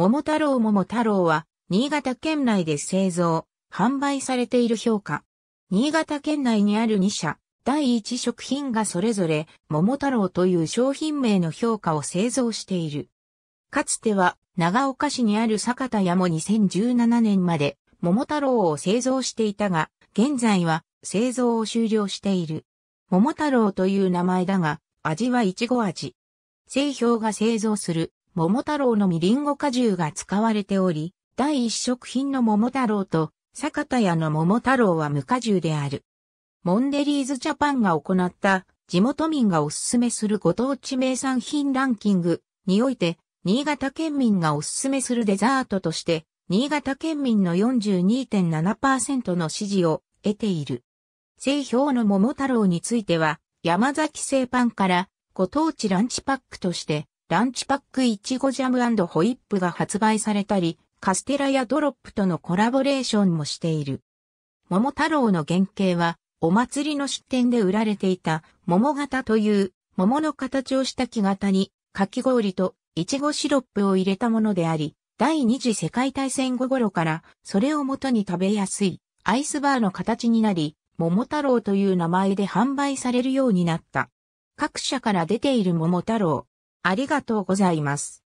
桃太郎桃太郎は、新潟県内で製造、販売されている評価。新潟県内にある2社、第1食品がそれぞれ、桃太郎という商品名の評価を製造している。かつては、長岡市にある坂田屋も2017年まで、桃太郎を製造していたが、現在は、製造を終了している。桃太郎という名前だが、味はいちご味。製氷が製造する桃太郎のみりんご果汁が使われており、第一食品の桃太郎と、坂田屋の桃太郎は無果汁である。モンデリーズジャパンが行った地元民がおすすめするご当地名産品ランキングにおいて、新潟県民がおすすめするデザートとして、新潟県民の42.7%の支持を得ている。製氷の桃太郎については、山崎製パンからご当地ランチパックとしてランチパックいちごジャムホイップが発売されたり、カステラやドロップとのコラボレーションもしている。桃太郎の原型は、お祭りの出店で売られていた桃型という桃の形をした木型にかき氷といちごシロップを入れたものであり、第二次世界大戦後頃からそれをもとに食べやすいアイスバーの形になり、桃太郎という名前で販売されるようになった。各社から出ている桃太郎、ありがとうございます。